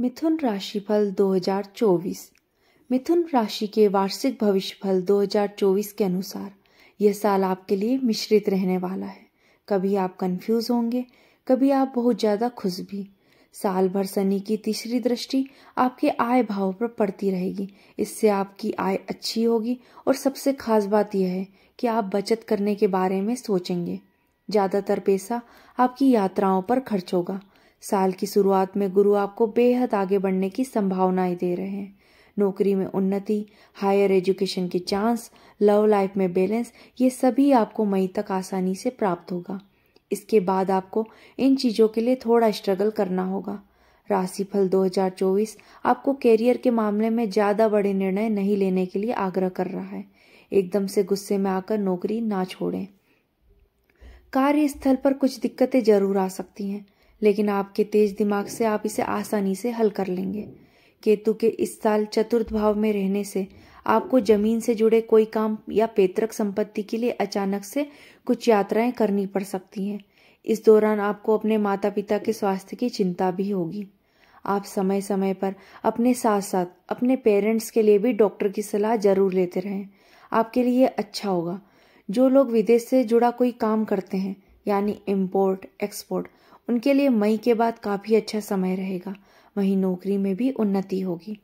मिथुन राशि फल 2024 मिथुन राशि के वार्षिक भविष्य फल 2024 के अनुसार यह साल आपके लिए मिश्रित रहने वाला है कभी आप कंफ्यूज होंगे कभी आप बहुत ज़्यादा खुश भी साल भर शनि की तीसरी दृष्टि आपके आय भाव पर पड़ती रहेगी इससे आपकी आय अच्छी होगी और सबसे खास बात यह है कि आप बचत करने के बारे में सोचेंगे ज़्यादातर पैसा आपकी यात्राओं पर खर्च होगा साल की शुरुआत में गुरु आपको बेहद आगे बढ़ने की संभावनाएं दे रहे हैं नौकरी में उन्नति हायर एजुकेशन के चांस लव लाइफ में बैलेंस ये सभी आपको मई तक आसानी से प्राप्त होगा इसके बाद आपको इन चीज़ों के लिए थोड़ा स्ट्रगल करना होगा राशिफल 2024 आपको कैरियर के मामले में ज़्यादा बड़े निर्णय नहीं लेने के लिए आग्रह कर रहा है एकदम से गुस्से में आकर नौकरी ना छोड़ें कार्यस्थल पर कुछ दिक्कतें जरूर आ सकती हैं लेकिन आपके तेज दिमाग से आप इसे आसानी से हल कर लेंगे केतु के इस साल चतुर्थ भाव में रहने से आपको जमीन से जुड़े कोई काम या पैतृक संपत्ति के लिए अचानक से कुछ यात्राएं करनी पड़ सकती हैं इस दौरान आपको अपने माता पिता के स्वास्थ्य की चिंता भी होगी आप समय समय पर अपने साथ साथ अपने पेरेंट्स के लिए भी डॉक्टर की सलाह जरूर लेते रहें आपके लिए अच्छा होगा जो लोग विदेश से जुड़ा कोई काम करते हैं यानी इम्पोर्ट एक्सपोर्ट उनके लिए मई के बाद काफ़ी अच्छा समय रहेगा वहीं नौकरी में भी उन्नति होगी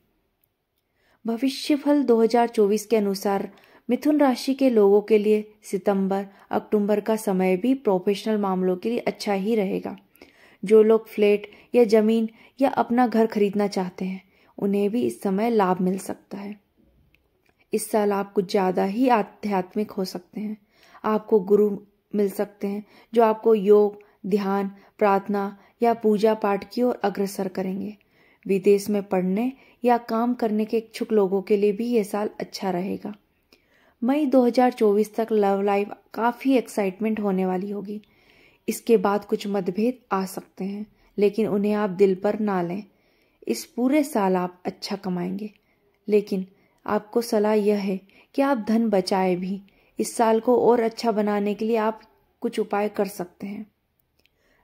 भविष्य फल 2024 के अनुसार मिथुन राशि के लोगों के लिए सितंबर अक्टूबर का समय भी प्रोफेशनल मामलों के लिए अच्छा ही रहेगा जो लोग फ्लैट या जमीन या अपना घर खरीदना चाहते हैं उन्हें भी इस समय लाभ मिल सकता है इस साल आप कुछ ज़्यादा ही आध्यात्मिक हो सकते हैं आपको गुरु मिल सकते हैं जो आपको योग ध्यान प्रार्थना या पूजा पाठ की ओर अग्रसर करेंगे विदेश में पढ़ने या काम करने के इच्छुक लोगों के लिए भी यह साल अच्छा रहेगा मई 2024 तक लव लाइफ काफ़ी एक्साइटमेंट होने वाली होगी इसके बाद कुछ मतभेद आ सकते हैं लेकिन उन्हें आप दिल पर ना लें इस पूरे साल आप अच्छा कमाएंगे लेकिन आपको सलाह यह है कि आप धन बचाए भी इस साल को और अच्छा बनाने के लिए आप कुछ उपाय कर सकते हैं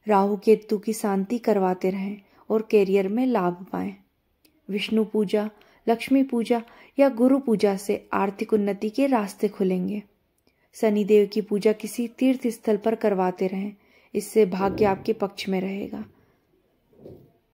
राहु केतु की शांति करवाते रहें और कैरियर में लाभ पाएं विष्णु पूजा लक्ष्मी पूजा या गुरु पूजा से आर्थिक उन्नति के रास्ते खुलेंगे शनिदेव की पूजा किसी तीर्थ स्थल पर करवाते रहें इससे भाग्य आपके पक्ष में रहेगा